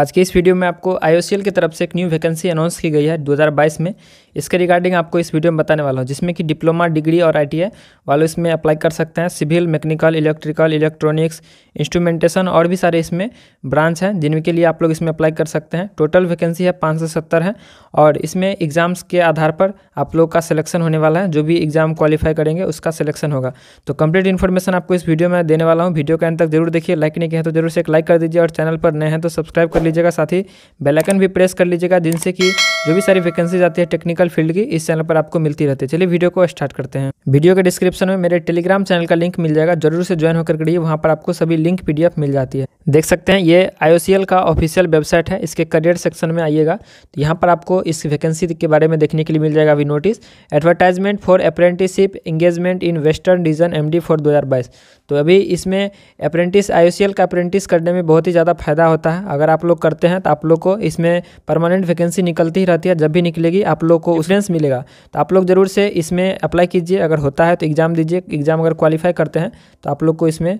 आज के इस वीडियो में आपको आई की तरफ से एक न्यू वैकेंसी अनाउंस की गई है 2022 में इसके रिगार्डिंग आपको इस वीडियो में बताने वाला हूँ जिसमें कि डिप्लोमा डिग्री और आई वालों इसमें अप्लाई कर सकते हैं civil mechanical electrical electronics instrumentation और भी सारे इसमें ब्रांच हैं जिनके लिए आप लोग इसमें अप्लाई कर सकते हैं टोटल वैकेंसी है पाँच है और इसमें एग्ज़ाम्स के आधार पर आप लोग का सिलेक्शन होने वाला है जो भी एग्ज़ाम क्वालिफाई करेंगे उसका सिलेक्शन होगा तो कंप्लीट इन्फॉर्मेशन आपको इस वीडियो में देने वाला हूँ वीडियो के अंत तक जरूर देखिए लाइक नहीं किया तो जरूर से एक लाइक कर दीजिए और चैनल पर नए हैं तो सब्सक्राइब कर लीजिएगा साथ ही बेलाइकन भी प्रेस कर लीजिएगा जिनसे कि जो भी सारी वैकेंसीज आती है टेक्निकल फील्ड की इस चैनल पर आपको मिलती रहती है चलिए वीडियो को स्टार्ट करते हैं वीडियो के डिस्क्रिप्शन में मेरे टेलीग्राम चैनल का लिंक मिल जाएगा जरूर से ज्वाइन होकर करिए वहाँ पर आपको सभी लिंक पीडीएफ मिल जाती है देख सकते हैं ये आई का ऑफिशियल वेबसाइट है इसके करियर सेक्शन में आइएगा तो यहाँ पर आपको इस वैकेंसी के बारे में देखने के लिए मिल जाएगा अभी notice advertisement for apprenticeship engagement in western region M for दो तो अभी इसमें अप्रेंटिस आई का अप्रेंटिस करने में बहुत ही ज़्यादा फायदा होता है अगर आप लोग करते हैं तो आप लोग को इसमें परमानेंट वैकेंसी निकलती ही रहती है जब भी निकलेगी आप लोग को रेफरेंस मिलेगा तो आप लोग ज़रूर से इसमें अप्लाई कीजिए अगर होता है तो एग्ज़ाम दीजिए एग्ज़ाम अगर क्वालिफाई करते हैं तो आप लोग को इसमें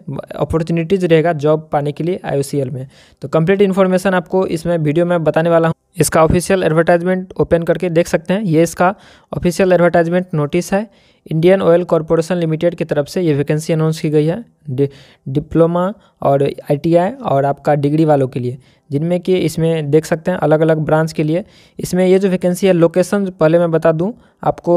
अपॉर्चुनिटीज़ रहेगा जॉब पाने के लिए आई में तो कंप्लीट इन्फॉर्मेशन आपको इसमें वीडियो में बताने वाला हूँ इसका ऑफिशियल एडवर्टाइजमेंट ओपन करके देख सकते हैं ये इसका ऑफिशियल एडवर्टाइजमेंट नोटिस है इंडियन ऑयल कॉरपोरेशन लिमिटेड की तरफ से ये वैकेंसी अनाउंस की गई है डि, डिप्लोमा और आईटीआई और आपका डिग्री वालों के लिए जिनमें कि इसमें देख सकते हैं अलग अलग ब्रांच के लिए इसमें ये जो वैकेंसी है लोकेशन पहले मैं बता दूं आपको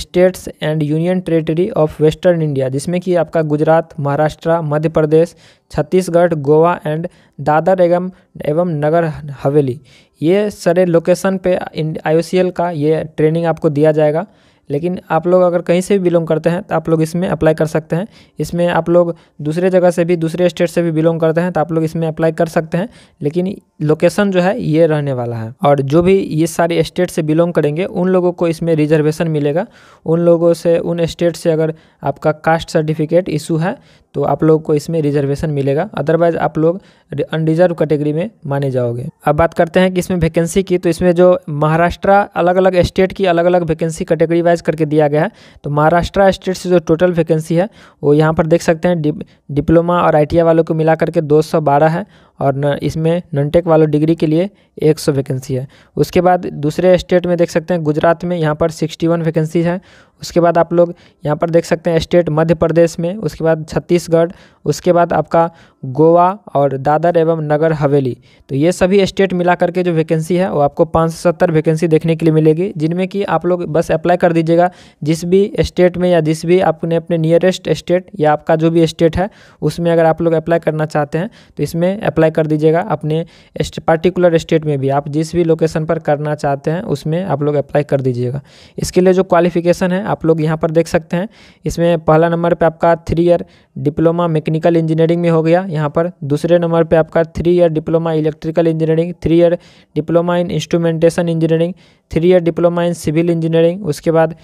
states and union territory of western India जिसमें कि आपका गुजरात महाराष्ट्र मध्य प्रदेश छत्तीसगढ़ गोवा एंड दादर एवं एवं नगर हवेली ये सारे लोकेशन पे आई का ये ट्रेनिंग आपको दिया जाएगा लेकिन आप लोग अगर कहीं से भी बिलोंग करते हैं तो आप लोग इसमें अप्लाई कर सकते हैं इसमें आप लोग दूसरे जगह से भी दूसरे स्टेट से भी बिलोंग करते हैं तो आप लोग इसमें अप्लाई कर सकते हैं लेकिन लोकेशन जो है ये रहने वाला है और जो भी ये सारे स्टेट से बिलोंग करेंगे उन लोगों को इसमें रिजर्वेशन मिलेगा उन लोगों से उन स्टेट से अगर आपका कास्ट सर्टिफिकेट इशू है तो आप लोग को इसमें रिजर्वेशन मिलेगा अदरवाइज आप लोग अनरिजर्व कैटेगरी में माने जाओगे अब बात करते हैं कि इसमें वैकेंसी की तो इसमें जो महाराष्ट्र अलग अलग स्टेट की अलग अलग वैकेंसी कैटेगरी वाइज करके दिया गया है तो महाराष्ट्र स्टेट से जो टोटल वैकेंसी है वो यहाँ पर देख सकते हैं डिप्लोमा और आई वालों को मिला करके दो है और न इसमें ननटेक वालों डिग्री के लिए 100 वैकेंसी है उसके बाद दूसरे स्टेट में देख सकते हैं गुजरात में यहाँ पर 61 वैकेंसी है उसके बाद आप लोग यहाँ पर देख सकते हैं स्टेट मध्य प्रदेश में उसके बाद छत्तीसगढ़ उसके बाद आपका गोवा और दादर एवं नगर हवेली तो ये सभी स्टेट मिला करके जो वैकेंसी है वो आपको पाँच सौ सत्तर वैकेंसी देखने के लिए मिलेगी जिनमें कि आप लोग बस अप्लाई कर दीजिएगा जिस भी स्टेट में या जिस भी आपने अपने नियरेस्ट स्टेट या आपका जो भी स्टेट है उसमें अगर आप लोग अप्लाई करना चाहते हैं तो इसमें अप्लाई कर दीजिएगा अपने पर्टिकुलर स्टेट में भी आप जिस भी लोकेशन पर करना चाहते हैं उसमें आप लोग अप्लाई कर दीजिएगा इसके लिए जो क्वालिफिकेशन है आप लोग यहाँ पर देख सकते हैं इसमें पहला नंबर पर आपका three year diploma mechanical engineering में हो गया यहाँ पर दूसरे नंबर पे आपका three year diploma electrical engineering three year diploma in instrumentation engineering three year diploma in civil engineering उसके बाद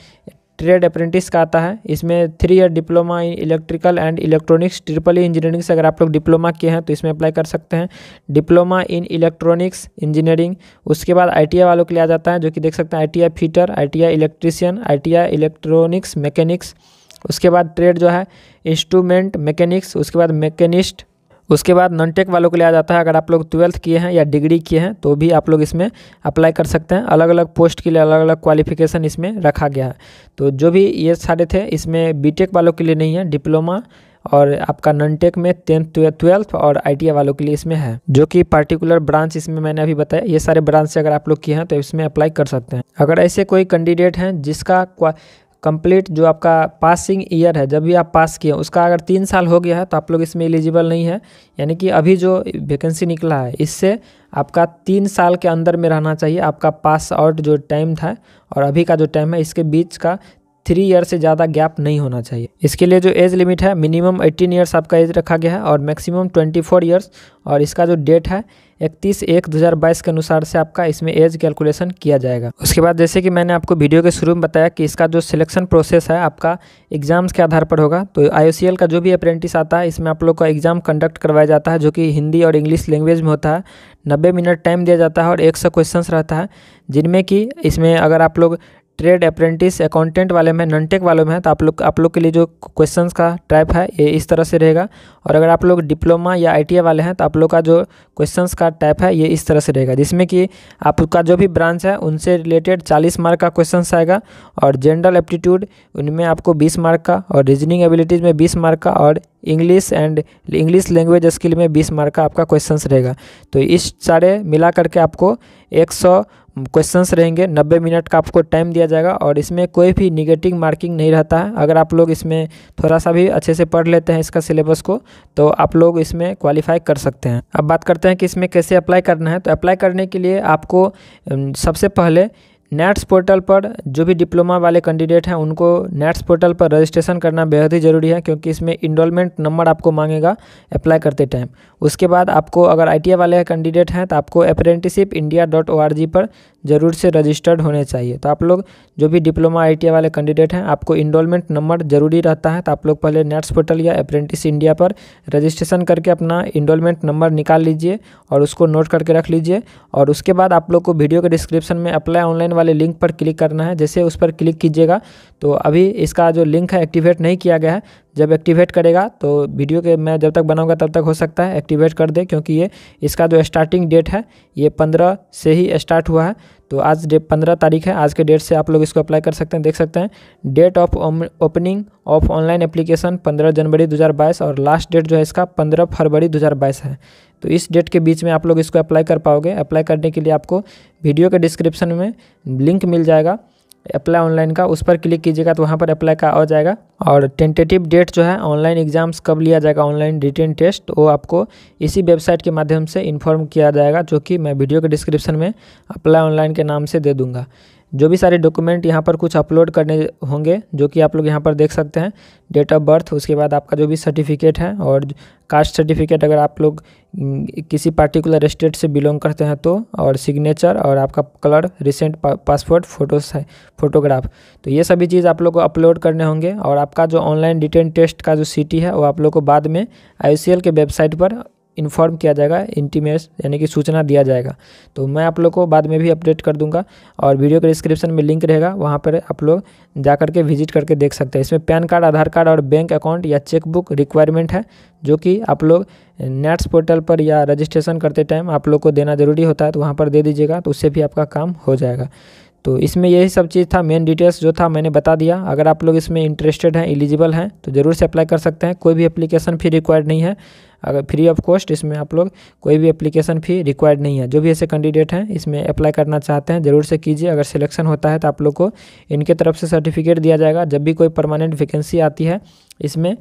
ट्रेड अप्रेंटिस का आता है इसमें three year diploma in electrical and electronics triple E engineering से अगर आप लोग डिप्लोमा किए हैं तो इसमें अप्लाई कर सकते हैं डिप्लोमा इन इलेक्ट्रॉनिक्स इंजीनियरिंग उसके बाद आई वालों के लिए आ जाता है जो कि देख सकते हैं I T fitter I T electrician I T electronics mechanics उसके बाद ट्रेड जो है इंस्ट्रूमेंट मैकेनिक्स उसके बाद मैकेनिस्ट उसके बाद नॉन टेक वालों के लिए आ जाता है अगर आप लोग ट्वेल्थ किए हैं या डिग्री किए हैं तो भी आप लोग इसमें अप्लाई कर सकते हैं अलग अलग पोस्ट के लिए अलग अलग क्वालिफिकेशन इसमें रखा गया है तो जो भी ये सारे थे इसमें बीटेक वालों के लिए नहीं है डिप्लोमा और आपका नॉन टेक में टेंथ ट्वेल्थ और आई वालों के लिए इसमें है जो कि पार्टिकुलर ब्रांच इसमें मैंने अभी बताया ये सारे ब्रांच से अगर आप लोग किए हैं तो इसमें अप्लाई कर सकते हैं अगर ऐसे कोई कैंडिडेट हैं जिसका कंप्लीट जो आपका पासिंग ईयर है जब भी आप पास किए उसका अगर तीन साल हो गया है तो आप लोग इसमें एलिजिबल नहीं है यानी कि अभी जो वैकेंसी निकला है इससे आपका तीन साल के अंदर में रहना चाहिए आपका पास आउट जो टाइम था और अभी का जो टाइम है इसके बीच का थ्री ईयर से ज़्यादा गैप नहीं होना चाहिए इसके लिए जो एज लिमिट है मिनिमम एट्टीन ईयर्स आपका एज रखा गया है और मैक्सिमम ट्वेंटी फोर ईयर्स और इसका जो डेट है इकतीस एक 2022 के अनुसार से आपका इसमें एज कैलकुलेशन किया जाएगा उसके बाद जैसे कि मैंने आपको वीडियो के शुरू में बताया कि इसका जो सिलेक्शन प्रोसेस है आपका एग्जाम्स के आधार पर होगा तो आई का जो भी अप्रेंटिस आता है इसमें आप लोग का एग्जाम कंडक्ट करवाया जाता है जो कि हिंदी और इंग्लिश लैंग्वेज में होता है नब्बे मिनट टाइम दिया जाता है और एक सौ रहता है जिनमें कि इसमें अगर आप लोग ट्रेड अप्रेंटिस अकाउंटेंट वाले में ननटेक वालों में है तो आप लोग आप लोग के लिए जो क्वेश्चंस का टाइप है ये इस तरह से रहेगा और अगर आप लोग डिप्लोमा या आई वाले हैं तो आप लोग का जो क्वेश्चंस का टाइप है ये इस तरह से रहेगा जिसमें कि आपका जो भी ब्रांच है उनसे रिलेटेड चालीस मार्क का क्वेश्चन आएगा और जनरल एप्टीट्यूड उनमें आपको बीस मार्क का और रीजनिंग एबिलिटीज़ में बीस मार्क का और English and English language skill में बीस मार्क का आपका क्वेश्चन रहेगा तो इस सारे मिला करके आपको एक सौ क्वेश्चंस रहेंगे 90 मिनट का आपको टाइम दिया जाएगा और इसमें कोई भी निगेटिव मार्किंग नहीं रहता है अगर आप लोग इसमें थोड़ा सा भी अच्छे से पढ़ लेते हैं इसका सिलेबस को तो आप लोग इसमें क्वालिफाई कर सकते हैं अब बात करते हैं कि इसमें कैसे अप्लाई करना है तो अप्लाई करने के लिए आपको सबसे पहले नेट्स पोर्टल पर जो भी डिप्लोमा वाले कैंडिडेट हैं उनको नेट्स पोर्टल पर रजिस्ट्रेशन करना बेहद ही ज़रूरी है क्योंकि इसमें इनरोलमेंट नंबर आपको मांगेगा अप्लाई करते टाइम उसके बाद आपको अगर आई वाले कैंडिडेट हैं तो आपको apprenticeship India dot O R G पर ज़रूर से रजिस्टर्ड होने चाहिए तो आप लोग जो भी डिप्लोमा आई वाले कैंडिडेट हैं आपको इनरोलमेंट नंबर जरूरी रहता है तो आप लोग पहले नेट्स पोर्टल या अप्रेंटिस इंडिया पर रजिस्ट्रेशन करके अपना इनरोलमेंट नंबर निकाल लीजिए और उसको नोट करके रख लीजिए और उसके बाद आप लोग को वीडियो के डिस्क्रिप्शन में अप्लाई ऑनलाइन वाले लिंक पर क्लिक करना है जैसे उस पर क्लिक कीजिएगा तो अभी इसका जो लिंक है एक्टिवेट नहीं किया गया है जब एक्टिवेट करेगा तो वीडियो के मैं जब तक बनाऊंगा तब तक हो सकता है एक्टिवेट कर दे क्योंकि ये इसका जो स्टार्टिंग डेट है ये पंद्रह से ही स्टार्ट हुआ है तो आज डे पंद्रह तारीख है आज के डेट से आप लोग इसको अप्लाई कर सकते हैं देख सकते हैं date of opening of online application पंद्रह जनवरी दो और लास्ट डेट जो है इसका पंद्रह फरवरी दो है तो इस डेट के बीच में आप लोग इसको अप्लाई कर पाओगे अप्लाई करने के लिए आपको वीडियो के डिस्क्रिप्शन में लिंक मिल जाएगा अप्लाई ऑनलाइन का उस पर क्लिक कीजिएगा तो वहाँ पर अप्लाई का आ जाएगा और टेंटेटिव डेट जो है ऑनलाइन एग्जाम्स कब लिया जाएगा ऑनलाइन रिटेन टेस्ट वो आपको इसी वेबसाइट के माध्यम से इन्फॉर्म किया जाएगा जो कि मैं वीडियो के डिस्क्रिप्शन में अप्लाई ऑनलाइन के नाम से दे दूँगा जो भी सारे डॉक्यूमेंट यहाँ पर कुछ अपलोड करने होंगे जो कि आप लोग यहाँ पर देख सकते हैं डेट ऑफ बर्थ उसके बाद आपका जो भी सर्टिफिकेट है और कास्ट सर्टिफिकेट अगर आप लोग हम्म, किसी पार्टिकुलर स्टेट से बिलोंग करते हैं तो और सिग्नेचर और आपका कलर रिसेंट पासपोर्ट फोटोस है फोटोग्राफ तो ये सभी चीज़ आप लोग को अपलोड करने होंगे और आपका जो ऑनलाइन डिटेन टेस्ट का जो सी है वो आप लोग को बाद में आई के वेबसाइट पर इन्फॉर्म किया जाएगा इंटीमेस यानी कि सूचना दिया जाएगा तो मैं आप लोग को बाद में भी अपडेट कर दूंगा और वीडियो के डिस्क्रिप्शन में लिंक रहेगा वहाँ पर आप लोग जा करके विजिट करके देख सकते हैं इसमें पैन कार्ड आधार कार्ड और बैंक अकाउंट या चेकबुक रिक्वायरमेंट है जो कि आप लोग नेट्स पोर्टल पर या रजिस्ट्रेशन करते टाइम आप लोग को देना ज़रूरी होता है तो वहाँ पर दे दीजिएगा तो उससे भी आपका काम हो जाएगा तो इसमें यही सब चीज़ था मेन डिटेल्स जो था मैंने बता दिया अगर आप लोग इसमें इंटरेस्टेड हैं एलिजिबल हैं तो ज़रूर से अप्लाई कर सकते हैं कोई भी एप्लीकेशन फ़ी रिक्वायर्ड नहीं है अगर फ्री ऑफ कॉस्ट इसमें आप लोग कोई भी एप्लीकेशन फ़ी रिक्वायर्ड नहीं है जो भी ऐसे कैंडिडेट हैं इसमें अप्लाई करना चाहते हैं ज़रूर से कीजिए अगर सिलेक्शन होता है तो आप लोग को इनके तरफ से सर्टिफिकेट दिया जाएगा जब भी कोई परमानेंट वैकेंसी आती है इसमें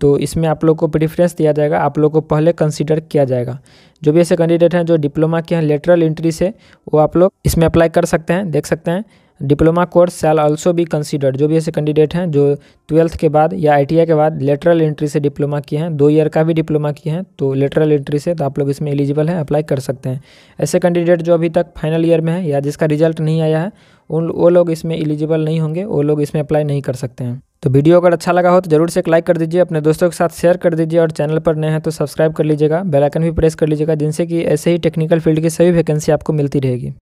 तो इसमें आप लोग को प्रेफरेंस दिया जाएगा आप लोग को पहले कंसिडर किया जाएगा जो भी ऐसे कैंडिडेट हैं जो डिप्लोमा के हैं लेटरल इंट्री से वो आप लोग इसमें अप्लाई कर सकते हैं देख सकते हैं डिप्लोमा कोर्स सेल ऑल्सो भी कंसिडर्ड जो भी ऐसे कैंडिडेट हैं जो ट्वेल्थ के बाद या आई के बाद लेटरल इंट्री से डिप्लोमा किए हैं दो ईयर का भी डिप्लोमा किए हैं तो लेटरल इंट्री से तो आप लोग इसमें एलिजिबल हैं अप्लाई कर सकते हैं ऐसे कैंडिडेट जो अभी तक फाइनल ईयर में है या जिसका रिजल्ट नहीं आया है उन वो लोग इसमें एलिजिबल नहीं होंगे वो लोग इसमें अप्लाई नहीं कर सकते हैं तो वीडियो अगर अच्छा लगा हो तो जरूर से एक लाइक कर दीजिए अपने दोस्तों के साथ शेयर कर दीजिए और चैनल पर नए हैं तो सब्सक्राइब कर लीजिएगा बेल आइकन भी प्रेस कर लीजिएगा जिनसे कि ऐसे ही टेक्निकल फील्ड की सभी वैकेंसी आपको मिलती रहेगी